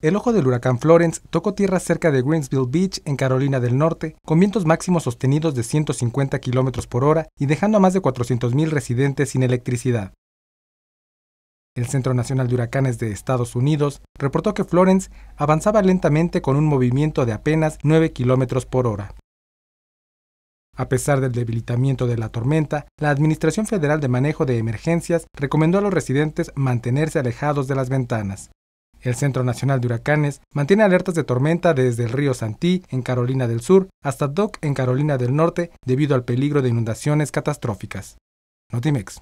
El ojo del huracán Florence tocó tierra cerca de Greensville Beach, en Carolina del Norte, con vientos máximos sostenidos de 150 km por hora y dejando a más de 400.000 residentes sin electricidad. El Centro Nacional de Huracanes de Estados Unidos reportó que Florence avanzaba lentamente con un movimiento de apenas 9 km por hora. A pesar del debilitamiento de la tormenta, la Administración Federal de Manejo de Emergencias recomendó a los residentes mantenerse alejados de las ventanas. El Centro Nacional de Huracanes mantiene alertas de tormenta desde el río Santí en Carolina del Sur hasta Doc en Carolina del Norte debido al peligro de inundaciones catastróficas. Notimex.